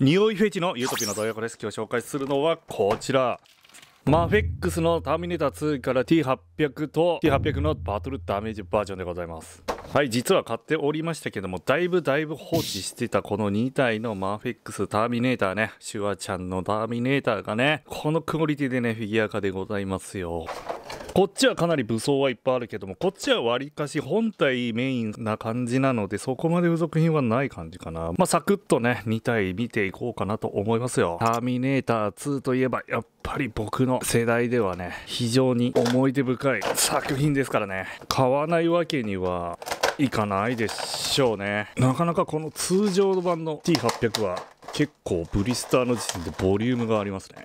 匂いフェチのゆうとぴのドヤ画です。今日紹介するのはこちら。マフェックスのターミネーター2から T800 と T800 のバトルダメージバージョンでございます。はい実は買っておりましたけどもだいぶだいぶ放置してたこの2体のマーフェックスターミネーターねシュワちゃんのターミネーターがねこのクオリティでねフィギュア化でございますよこっちはかなり武装はいっぱいあるけどもこっちはわりかし本体メインな感じなのでそこまで付属品はない感じかなまあサクッとね2体見ていこうかなと思いますよターミネーター2といえばやっぱり僕の世代ではね非常に思い出深い作品ですからね買わないわけにはいかないでしょうねなかなかこの通常版の T800 は結構ブリスターの時点でボリュームがありますね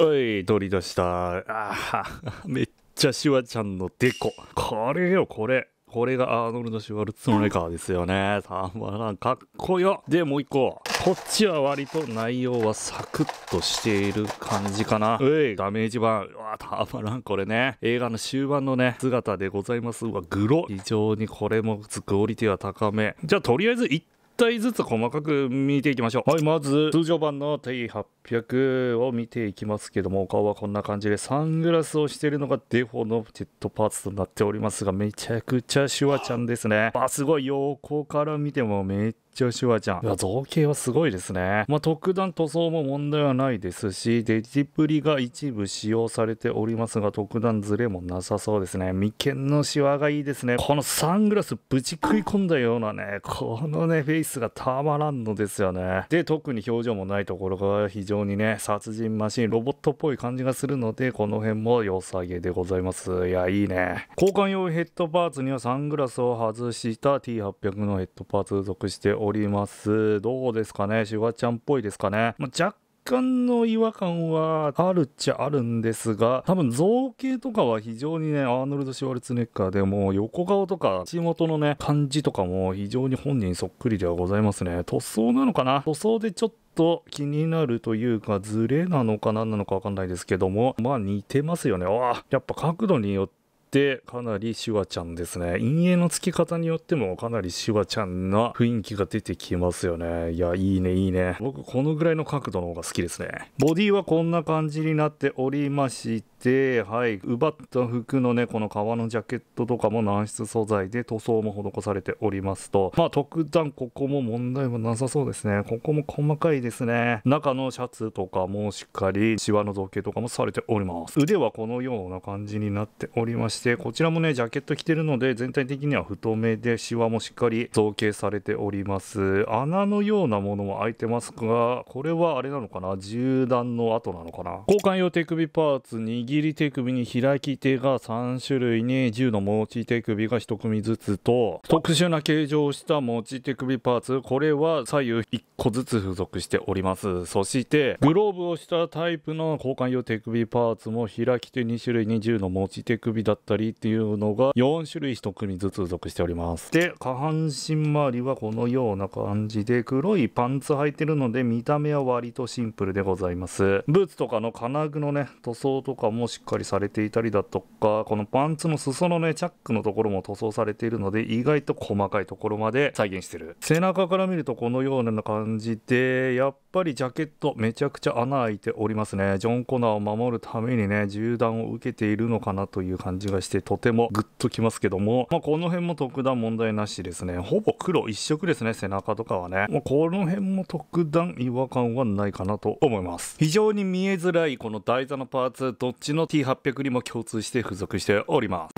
おい取り出したあめっちゃシュワちゃんのデコこれよこれこれがアーノルド・シュワルツのネカーですよね。たまらん。かっこよ。で、もう一個。こっちは割と内容はサクッとしている感じかな。うい。ダメージ版。うわ、たまらん。これね。映画の終盤のね、姿でございます。うわ、グロ。非常にこれもクオリティは高め。じゃあ、とりあえず一体ずつ細かく見ていきましょうはいまず通常版の T800 を見ていきますけどもお顔はこんな感じでサングラスをしているのがデフォのェットパーツとなっておりますがめちゃくちゃシュワちゃんですねあすごい横から見てもめっ調手話ちゃん。造形はすごいですね。まあ、特段塗装も問題はないですし、デジプリが一部使用されておりますが、特段ズレもなさそうですね。眉間のシワがいいですね。このサングラスぶち食い込んだようなね、このね、フェイスがたまらんのですよね。で、特に表情もないところが非常にね、殺人マシン、ロボットっぽい感じがするので、この辺も良さげでございます。いや、いいね。交換用ヘッドパーツにはサングラスを外した T800 のヘッドパーツ属しておりおります。どうですかねシュワちゃんっぽいですかね、まあ干の違和感はあるっちゃあるんですが、多分造形とかは非常にね、アーノルド・シュワルツネッカーでも、横顔とか、地元のね、感じとかも非常に本人そっくりではございますね。塗装なのかな塗装でちょっと気になるというか、ズレなのか何なのかわかんないですけども、まあ似てますよね。わあ、やっぱ角度によってってかなりシュワちゃんですね陰影のつき方によってもかなりシュワちゃんな雰囲気が出てきますよねいやいいねいいね僕このぐらいの角度の方が好きですねボディはこんな感じになっておりましてて、はい、奪った服のね、この革のジャケットとかも軟質素材で塗装も施されておりますと、まあ、特段ここも問題もなさそうですね。ここも細かいですね。中のシャツとかもしっかり、シワの造形とかもされております。腕はこのような感じになっておりまして、こちらもね、ジャケット着てるので、全体的には太めで、シワもしっかり造形されております。穴のようなものも開いてますが、これはあれなのかな銃弾の跡なのかな交換用手首パーツ握り手首に開き手が3種類に銃の持ち手首が1組ずつと特殊な形状をした持ち手首パーツこれは左右1個ずつ付属しておりますそしてグローブをしたタイプの交換用手首パーツも開き手2種類に銃の持ち手首だったりっていうのが4種類1組ずつ付属しておりますで下半身周りはこのような感じで黒いパンツ履いてるので見た目は割とシンプルでございますブーツとかの金具のね塗装とかももしっかりされていたりだとか、このパンツの裾のね、チャックのところも塗装されているので、意外と細かいところまで再現してる。背中から見るとこのような感じで、やっぱりジャケットめちゃくちゃ穴開いておりますね。ジョン・コナーを守るためにね、銃弾を受けているのかなという感じがして、とてもグッときますけども、まあ、この辺も特段問題なしですね。ほぼ黒一色ですね、背中とかはね。まあ、この辺も特段違和感はないかなと思います。非常に見えづらいこの台座のパーツ、どっちちの T800 にも共通して付属しております。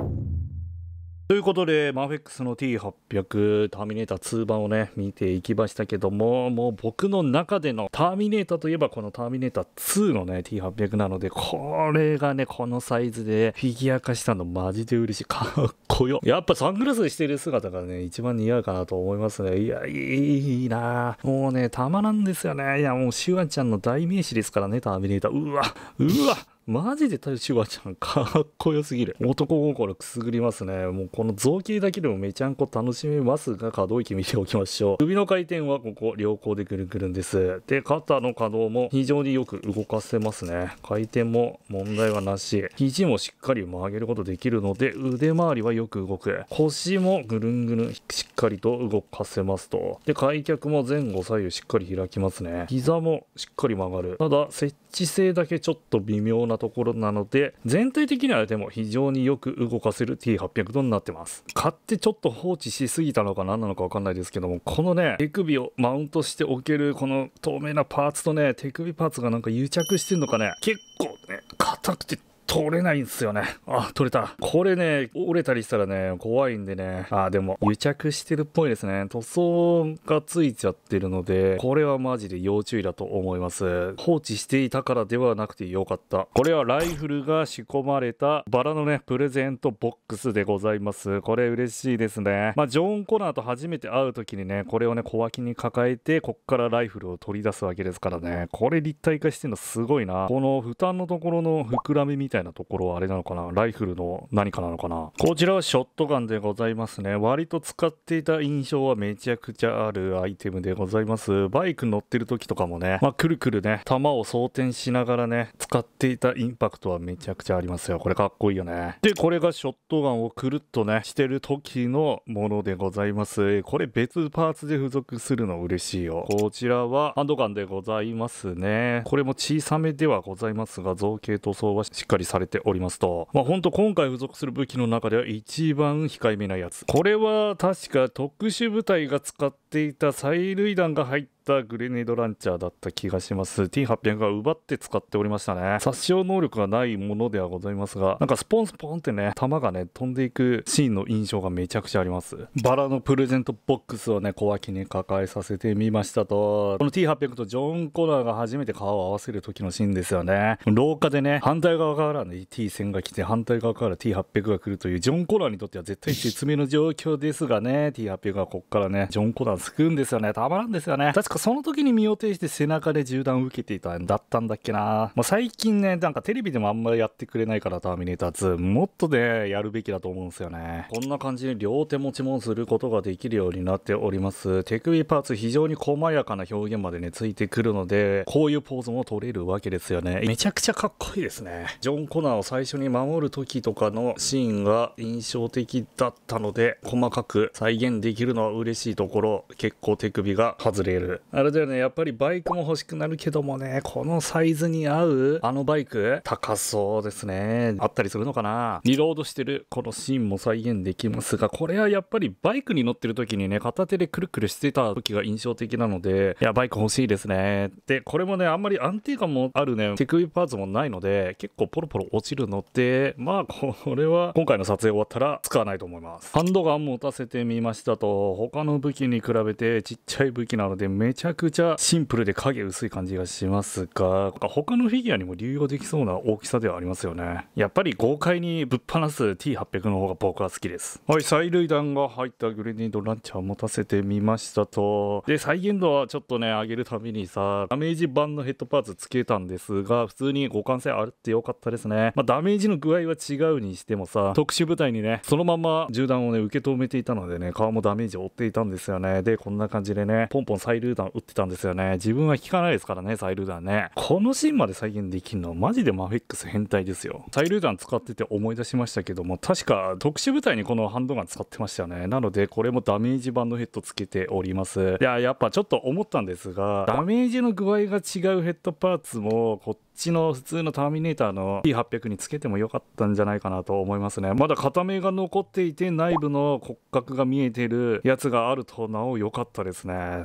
ということで、マフェックスの T800、ターミネーター2版をね、見ていきましたけども、もう僕の中でのターミネーターといえばこのターミネーター2のね、T800 なので、これがね、このサイズでフィギュア化したのマジで嬉しい。かっこよ。やっぱサングラスしてる姿がね、一番似合うかなと思いますね。いや、いいなもうね、たまなんですよね。いや、もうシュワちゃんの代名詞ですからね、ターミネーター。うわ、うわマジで対シュワちゃんかっこよすぎる。男心くすぐりますね。もうこの造形だけでもめちゃんこ楽しめますが、可動域見ておきましょう。首の回転はここ、良好でくるくるんです。で、肩の可動も非常によく動かせますね。回転も問題はなし。肘もしっかり曲げることできるので、腕周りはよく動く。腰もぐるんぐるんしっかりと動かせますと。で、開脚も前後左右しっかり開きますね。膝もしっかり曲がる。ただ、接致性だけちょっと微妙なところなので全体的にはでも非常によく動かせる T800 度になってます買ってちょっと放置しすぎたのか何なのか分かんないですけどもこのね手首をマウントしておけるこの透明なパーツとね手首パーツがなんか癒着してんのかね結構ね硬くて取れないんですよね。あ、取れた。これね、折れたりしたらね、怖いんでね。あ、でも、癒着してるっぽいですね。塗装がついちゃってるので、これはマジで要注意だと思います。放置していたからではなくてよかった。これはライフルが仕込まれたバラのね、プレゼントボックスでございます。これ嬉しいですね。まあ、ジョン・コナーと初めて会う時にね、これをね、小脇に抱えて、こっからライフルを取り出すわけですからね。これ立体化してるのすごいな。この負担のところの膨らみみたいないなところはあれなのかなライフルの何かなのかなこちらはショットガンでございますね割と使っていた印象はめちゃくちゃあるアイテムでございますバイク乗ってる時とかもねまあくるくるね弾を装填しながらね使っていたインパクトはめちゃくちゃありますよこれかっこいいよねでこれがショットガンをくるっとねしてる時のものでございますこれ別パーツで付属するの嬉しいよこちらはハンドガンでございますねこれも小さめではございますが造形塗装はしっかりされておりますと、まあ、ほんと今回付属する武器の中では一番控えめなやつこれは確か特殊部隊が使っていた催涙弾が入ってったグレネードランチャーだった気がします。T800 が奪って使っておりましたね。殺傷能力がないものではございますが、なんかスポンスポンってね、弾がね、飛んでいくシーンの印象がめちゃくちゃあります。バラのプレゼントボックスをね、小脇に抱えさせてみましたと、この T800 とジョン・コナーが初めて顔を合わせる時のシーンですよね。廊下でね、反対側からね、T 線が来て、反対側から T800 が来るという、ジョン・コナーにとっては絶対説明の状況ですがね、T800 がこっからね、ジョン・コナー救うんですよね。たまらんですよね。確かかその時に身を挺して背中で銃弾を受けていたんだったんだっけな。まあ、最近ね、なんかテレビでもあんまりやってくれないから、ターミネーター2。もっとね、やるべきだと思うんですよね。こんな感じで両手持ちもすることができるようになっております。手首パーツ非常に細やかな表現までね、ついてくるので、こういうポーズも取れるわけですよね。めちゃくちゃかっこいいですね。ジョン・コナーを最初に守る時とかのシーンが印象的だったので、細かく再現できるのは嬉しいところ、結構手首が外れる。あれだよねやっぱりバイクも欲しくなるけどもねこのサイズに合うあのバイク高そうですねあったりするのかなリロードしてるこのシーンも再現できますがこれはやっぱりバイクに乗ってる時にね片手でくるくるしてた時が印象的なのでいやバイク欲しいですねでこれもねあんまり安定感もあるね手首パーツもないので結構ポロポロ落ちるのでまあこれは今回の撮影終わったら使わないと思いますハンドガン持たせてみましたと他の武器に比べてちっちゃい武器なのでめめちゃくちゃシンプルで影薄い感じがしますが、他のフィギュアにも流用できそうな大きさではありますよね。やっぱり豪快にぶっ放す T800 の方が僕は好きです。はい、催涙弾が入ったグレネードランチャー持たせてみましたと。で、再現度はちょっとね、上げるためにさ、ダメージ版のヘッドパーツつけたんですが、普通に互換性あるって良かったですね。まあ、ダメージの具合は違うにしてもさ、特殊部隊にね、そのまま銃弾をね、受け止めていたのでね、顔もダメージを負っていたんですよね。で、こんな感じでね、ポンポン催涙弾弾打ってたんですよね。自分は効かないですからね、催涙弾ね。このシーンまで再現できるのはマジでマフェックス変態ですよ。催涙弾使ってて思い出しましたけども、確か特殊部隊にこのハンドガン使ってましたよね。なので、これもダメージ版のヘッドつけております。いや、やっぱちょっと思ったんですが、ダメージの具合が違うヘッドパーツも、こっちの普通のターミネーターの P800 につけても良かったんじゃないかなと思いますね。まだ片目が残っていて、内部の骨格が見えてるやつがあるとなお良かったですね。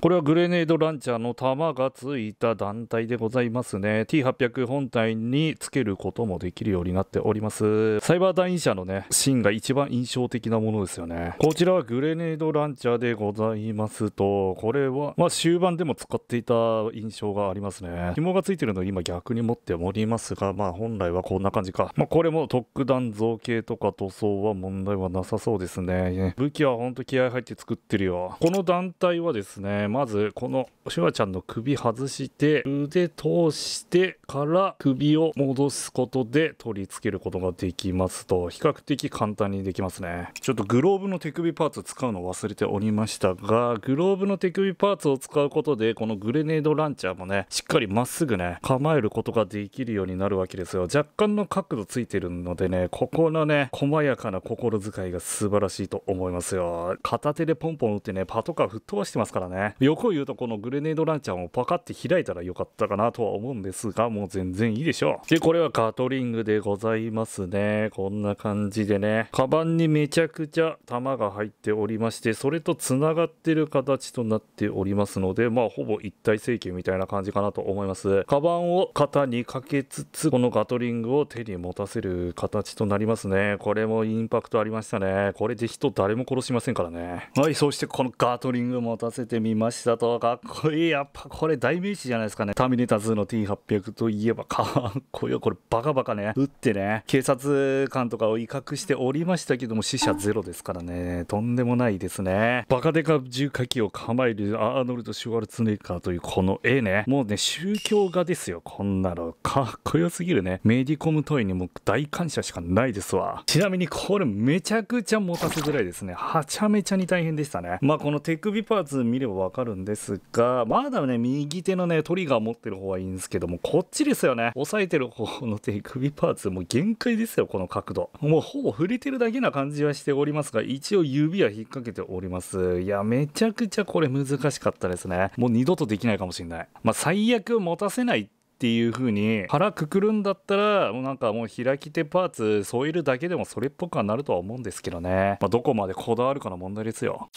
これはグレネードランチャーの弾がついた団体でございますね。T800 本体につけることもできるようになっております。サイバー団員者のね、芯が一番印象的なものですよね。こちらはグレネードランチャーでございますと、これは、まあ終盤でも使っていた印象がありますね。紐がついてるのを今逆に持っておりますが、まあ本来はこんな感じか。まあこれも特段造形とか塗装は問題はなさそうですね。武器はほんと気合入って作ってるよ。この団体はですね、まずこのシュワちゃんの首外して腕通してから首を戻すことで取り付けることができますと比較的簡単にできますねちょっとグローブの手首パーツ使うの忘れておりましたがグローブの手首パーツを使うことでこのグレネードランチャーもねしっかりまっすぐね構えることができるようになるわけですよ若干の角度ついてるのでねここのね細やかな心遣いが素晴らしいと思いますよ片手でポンポン打ってねパトカー吹っ飛ばしてますからね欲を言うとこのグレネードランチャーをパカって開いたらよかったかなとは思うんですが、もう全然いいでしょう。で、これはガトリングでございますね。こんな感じでね。カバンにめちゃくちゃ弾が入っておりまして、それと繋がってる形となっておりますので、まあほぼ一体成形みたいな感じかなと思います。カバンを肩にかけつつ、このガトリングを手に持たせる形となりますね。これもインパクトありましたね。これで人誰も殺しませんからね。はい、そしてこのガトリング持たせてみまましとかっこいい。やっぱこれ代名詞じゃないですかね。ターミネーター2の T800 といえばかっこいいよ。これバカバカね。撃ってね、警察官とかを威嚇しておりましたけども、死者ゼロですからね。とんでもないですね。バカデカ重火器を構えるアーノルド・シュワルツネッカーというこの絵ね。もうね、宗教画ですよ。こんなの。かっこよすぎるね。メディコムトイにも大感謝しかないですわ。ちなみにこれめちゃくちゃ持たせづらいですね。はちゃめちゃに大変でしたね。まあこの手首パーツ見ればわかるかるんですが、まだね、右手のね、トリガー持ってる方はいいんですけども、こっちですよね。押さえてる方の手、首パーツ、もう限界ですよ、この角度。もうほぼ触れてるだけな感じはしておりますが、一応指は引っ掛けております。いや、めちゃくちゃこれ難しかったですね。もう二度とできないかもしれない。まあ、最悪持たせないっていう風に腹くくるんだったらもうなんかもう開き手パーツ添えるだけでもそれっぽくはなるとは思うんですけどね、まあ、どこまでこだわるかの問題ですよ。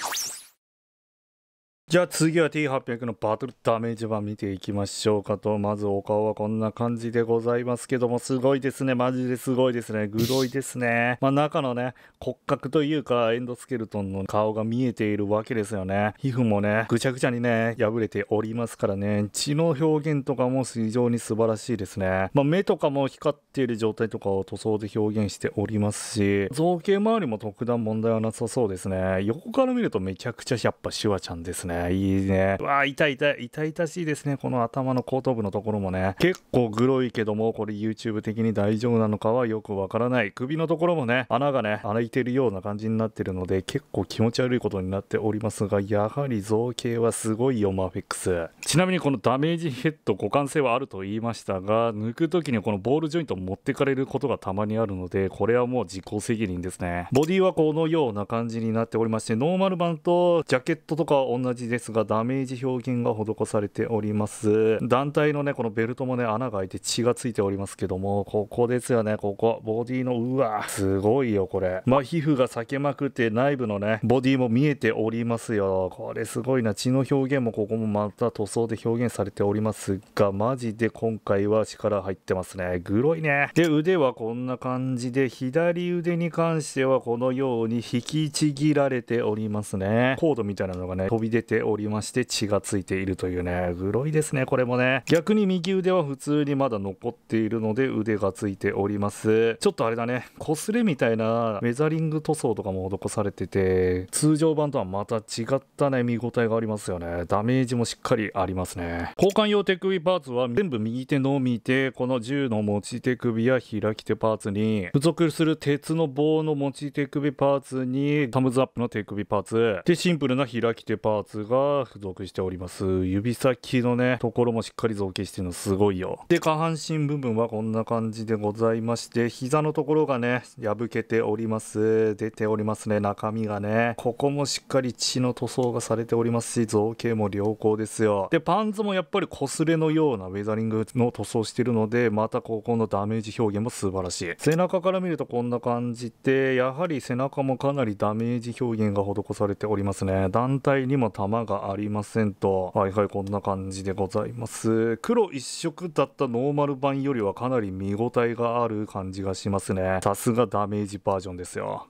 じゃあ次は T800 のバトルダメージ版見ていきましょうかと。まずお顔はこんな感じでございますけども、すごいですね。マジですごいですね。グロいですね。まあ中のね、骨格というかエンドスケルトンの顔が見えているわけですよね。皮膚もね、ぐちゃぐちゃにね、破れておりますからね。血の表現とかも非常に素晴らしいですね。まあ目とかも光っている状態とかを塗装で表現しておりますし、造形周りも特段問題はなさそうですね。横から見るとめちゃくちゃやっぱシュワちゃんですね。いいね。わあ痛い痛い。痛い々しいですね。この頭の後頭部のところもね。結構グロいけども、これ YouTube 的に大丈夫なのかはよくわからない。首のところもね、穴がね、開いてるような感じになってるので、結構気持ち悪いことになっておりますが、やはり造形はすごいよ、マフェックス。ちなみにこのダメージヘッド、互換性はあると言いましたが、抜く時にこのボールジョイントを持ってかれることがたまにあるので、これはもう自己責任ですね。ボディはこのような感じになっておりまして、ノーマル版とジャケットとか同じじですがダメージ表現が施されております団体のねこのベルトもね穴が開いて血がついておりますけどもここですよねここボディのうわすごいよこれまあ皮膚が裂けまくって内部のねボディも見えておりますよこれすごいな血の表現もここもまた塗装で表現されておりますがマジで今回は力入ってますねグロいねで腕はこんな感じで左腕に関してはこのように引きちぎられておりますねコードみたいなのがね飛び出てておりまして血がついているというねグロいですねこれもね逆に右腕は普通にまだ残っているので腕がついておりますちょっとあれだね擦れみたいなメザリング塗装とかも施されてて通常版とはまた違ったね見応えがありますよねダメージもしっかりありますね交換用手首パーツは全部右手のみでこの銃の持ち手首や開き手パーツに付属する鉄の棒の持ち手首パーツにタムズアップの手首パーツでシンプルな開き手パーツが付属しております。指先のね、ところもしっかり造形してるのすごいよ。で、下半身部分はこんな感じでございまして、膝のところがね、破けております。出ておりますね、中身がね。ここもしっかり血の塗装がされておりますし、造形も良好ですよ。で、パンツもやっぱり擦れのようなウェザリングの塗装してるので、またここのダメージ表現も素晴らしい。背中から見るとこんな感じで、やはり背中もかなりダメージ表現が施されておりますね。団体にも山がありませんとはいはいこんな感じでございます黒一色だったノーマル版よりはかなり見応えがある感じがしますねさすがダメージバージョンですよ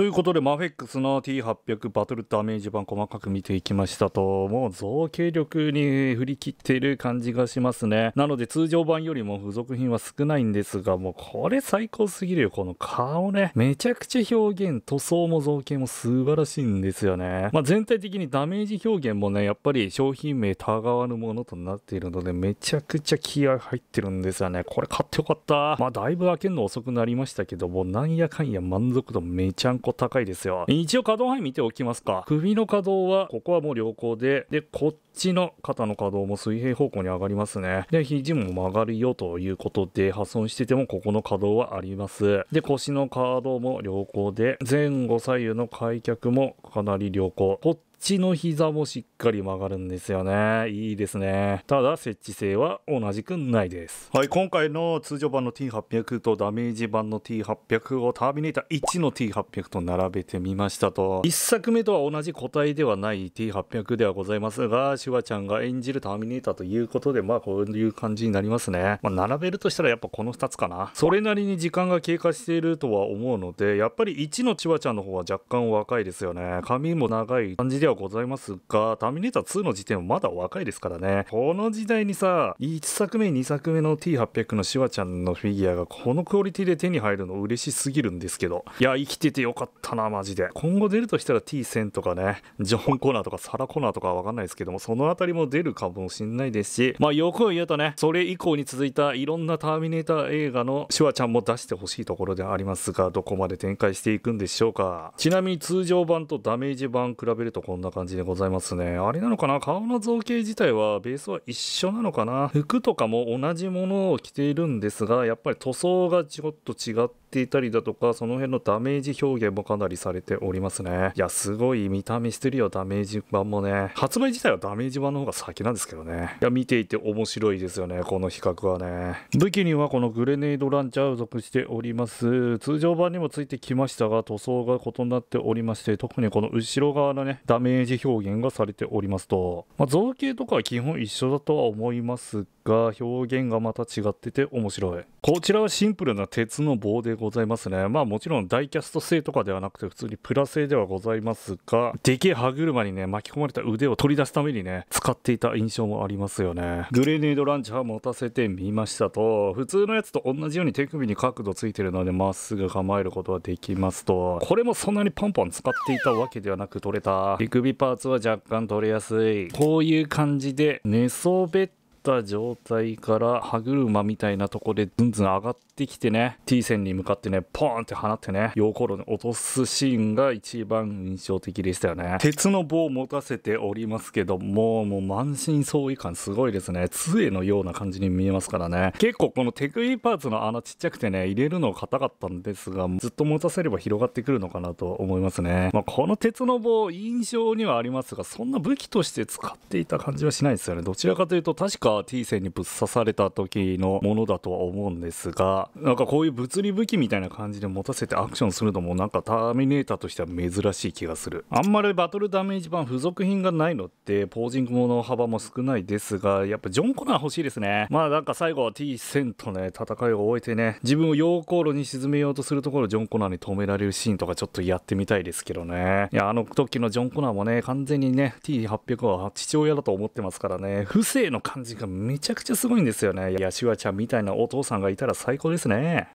ということで、マフェックスの T800 バトルダメージ版細かく見ていきましたと、もう造形力に振り切っている感じがしますね。なので通常版よりも付属品は少ないんですが、もうこれ最高すぎるよ。この顔ね。めちゃくちゃ表現、塗装も造形も素晴らしいんですよね。まあ、全体的にダメージ表現もね、やっぱり商品名たがわぬものとなっているので、めちゃくちゃ気合入ってるんですよね。これ買ってよかった。まあ、だいぶ開けるの遅くなりましたけども、なんやかんや満足度めちゃんここ高いですよ。一応可動範囲見ておきますか。首の可動は、ここはもう良好で、で、こっちの肩の可動も水平方向に上がりますね。で、肘も曲がるよということで、破損しててもここの可動はあります。で、腰の可動も良好で、前後左右の開脚もかなり良好。こっちの膝もしっかり曲がるんですよね。いいですね。ただ、設置性は同じくないです。はい、今回の通常版の T800 とダメージ版の T800 をターミネーター1の T800 と並べてみましたと。1作目とは同じ個体ではない T800 ではございますが、ュワちゃんが演じるターミネーターということで、まあこういう感じになりますね。まあ並べるとしたらやっぱこの2つかな。それなりに時間が経過しているとは思うので、やっぱり1のチワちゃんの方は若干若いですよね。髪も長い感じではございますが、ターミネーター2の時点はまだ若いですからね。この時代にさ、1作目2作目の T800 のシワちゃんのフィギュアがこのクオリティで手に入るの嬉しすぎるんですけど。いや、生きててよかったな、マジで。今後出るとしたら T1000 とかね、ジョン・コナーとかサラ・コナーとかわかんないですけども、そのりも出るかもしんないですし、まあ欲を言うとね、それ以降に続いたいろんなターミネーター映画のシュワちゃんも出してほしいところでありますが、どこまで展開していくんでしょうか。ちなみに通常版とダメージ版比べるとこんな感じでございますね。あれなのかな顔の造形自体はベースは一緒なのかな服とかも同じものを着ているんですが、やっぱり塗装がちょっと違って、ていたりだとか、その辺のダメージ表現もかなりされておりますね。いや、すごい見た目してるよ、ダメージ版もね。発売自体はダメージ版の方が先なんですけどね。いや、見ていて面白いですよね、この比較はね。武器にはこのグレネードランチャーを属しております。通常版にもついてきましたが、塗装が異なっておりまして、特にこの後ろ側のね、ダメージ表現がされておりますと、まあ、造形とかは基本一緒だとは思いますが、が表現がまた違ってて面白いこちらはシンプルな鉄の棒でございますねまあもちろんダイキャスト製とかではなくて普通にプラ製ではございますがでけえ歯車にね巻き込まれた腕を取り出すためにね使っていた印象もありますよねグレネードランチャー持たせてみましたと普通のやつと同じように手首に角度ついてるのでまっすぐ構えることはできますとこれもそんなにパンパン使っていたわけではなく取れた手首パーツは若干取れやすいこういう感じで寝そべってった状態から歯車みたいなとこでずんずん上がっってきてね、T 線に向かってね、ポーンって放ってね、溶鉱炉に落とすシーンが一番印象的でしたよね。鉄の棒を持たせておりますけども、もう満身創痍感すごいですね。杖のような感じに見えますからね。結構この手首パーツの穴ちっちゃくてね、入れるの硬かったんですが、ずっと持たせれば広がってくるのかなと思いますね。まあ、この鉄の棒、印象にはありますが、そんな武器として使っていた感じはしないですよね。どちらかというと、確か T 線にぶっ刺された時のものだとは思うんですが、なんかこういう物理武器みたいな感じで持たせてアクションするのもなんかターミネーターとしては珍しい気がするあんまりバトルダメージ版付属品がないのってポージングもの幅も少ないですがやっぱジョン・コナー欲しいですねまあなんか最後は T 0とね戦いを終えてね自分を溶鉱炉に沈めようとするところジョン・コナーに止められるシーンとかちょっとやってみたいですけどねいやあの時のジョン・コナーもね完全にね T800 は父親だと思ってますからね不正の感じがめちゃくちゃすごいんですよねいやシュワちゃんみたいなお父さんがいたら最高ですですね。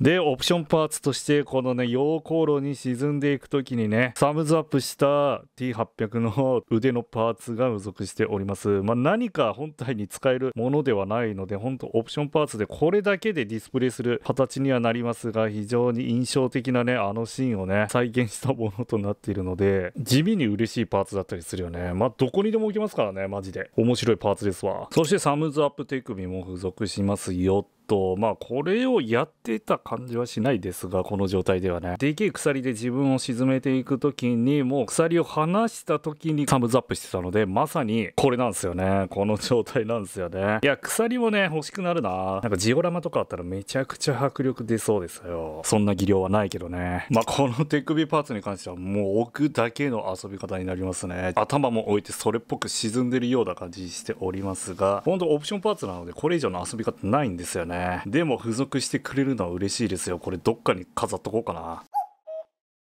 で、オプションパーツとして、このね、溶鉱炉に沈んでいくときにね、サムズアップした T800 の腕のパーツが付属しております。まあ、何か本体に使えるものではないので、本当オプションパーツでこれだけでディスプレイする形にはなりますが、非常に印象的なね、あのシーンをね、再現したものとなっているので、地味に嬉しいパーツだったりするよね。まあ、どこにでも置けますからね、マジで。面白いパーツですわ。そしてサムズアップ手首も付属しますよと、まあ、これをやってた感じはしないですが、この状態ではね。でけえ鎖で自分を沈めていくときに、もう鎖を離したときにサムズアップしてたので、まさにこれなんですよね。この状態なんですよね。いや、鎖もね、欲しくなるな。なんかジオラマとかあったらめちゃくちゃ迫力出そうですよ。そんな技量はないけどね。まあ、この手首パーツに関してはもう置くだけの遊び方になりますね。頭も置いてそれっぽく沈んでるような感じしておりますが、ほんとオプションパーツなのでこれ以上の遊び方ないんですよね。ね。でも付属してくれるのは嬉しいですよ。これどっかに飾っとこうかな。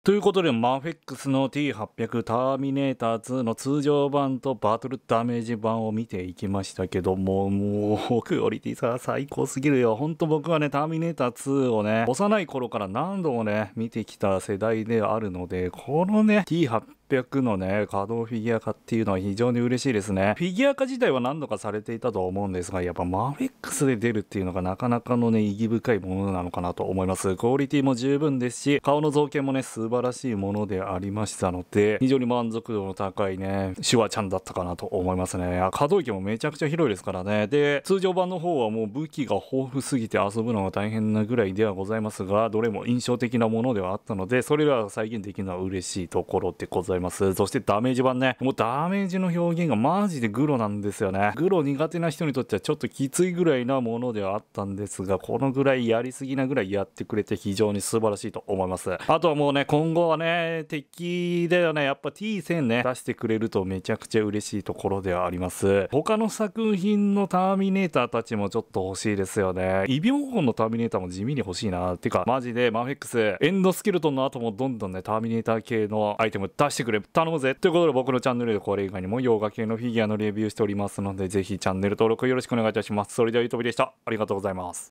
ということで、マフェックスの T800 ターミネーター2の通常版とバトルダメージ版を見ていきましたけども、もう、クオリティさ最高すぎるよ。ほんと僕はね、ターミネーター2をね、幼い頃から何度もね、見てきた世代であるので、このね、T800 600のね、稼働フィギュア化っていうのは非常に嬉しいですね。フィギュア化自体は何度かされていたとは思うんですが、やっぱマフィックスで出るっていうのがなかなかのね、意義深いものなのかなと思います。クオリティも十分ですし、顔の造形もね、素晴らしいものでありましたので、非常に満足度の高いね、シュワちゃんだったかなと思いますね。可動域もめちゃくちゃ広いですからね。で、通常版の方はもう武器が豊富すぎて遊ぶのが大変なぐらいではございますが、どれも印象的なものではあったので、それらが再現できるのは嬉しいところでございます。います。そしてダメージ版ね。もうダメージの表現がマジでグロなんですよね。グロ苦手な人にとってはちょっときついぐらいなものではあったんですが、このぐらいやりすぎなぐらいやってくれて非常に素晴らしいと思います。あとはもうね、今後はね、敵だよね、やっぱ T1000 ね、出してくれるとめちゃくちゃ嬉しいところではあります。他の作品のターミネーターたちもちょっと欲しいですよね。異病本のターミネーターも地味に欲しいな。てか、マジでマフェックス、エンドスケルトンの後もどんどんね、ターミネーター系のアイテム出してくくれ頼むぜということで僕のチャンネルでこれ以外にも洋画系のフィギュアのレビューしておりますのでぜひチャンネル登録よろしくお願いいたしますそれではゆとびでしたありがとうございます